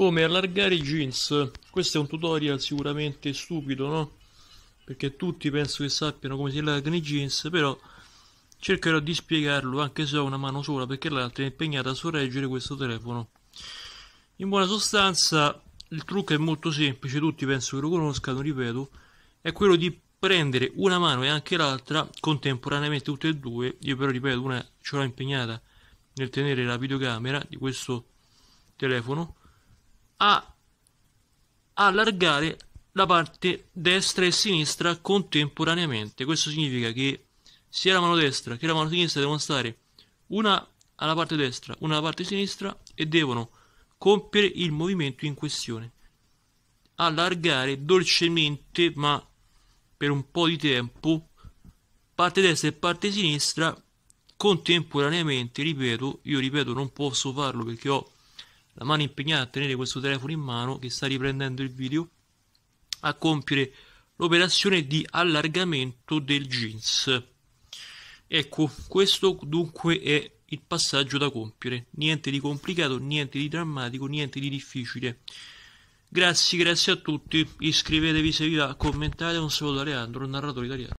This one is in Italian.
Come allargare i jeans. Questo è un tutorial sicuramente stupido, no? Perché tutti penso che sappiano come si allargano i jeans, però cercherò di spiegarlo anche se ho una mano sola perché l'altra è impegnata a sorreggere questo telefono. In buona sostanza, il trucco è molto semplice, tutti penso che lo conoscano, ripeto, è quello di prendere una mano e anche l'altra contemporaneamente tutte e due, io però ripeto, una ce l'ho impegnata nel tenere la videocamera di questo telefono a allargare la parte destra e sinistra contemporaneamente. Questo significa che sia la mano destra che la mano sinistra devono stare una alla parte destra, una alla parte sinistra e devono compiere il movimento in questione. Allargare dolcemente, ma per un po' di tempo, parte destra e parte sinistra contemporaneamente. Ripeto, io ripeto, non posso farlo perché ho la mano impegnata a tenere questo telefono in mano che sta riprendendo il video a compiere l'operazione di allargamento del jeans. Ecco, questo dunque è il passaggio da compiere. Niente di complicato, niente di drammatico, niente di difficile. Grazie, grazie a tutti. Iscrivetevi se vi va, commentate. Un saluto da Leandro, narratore italiano.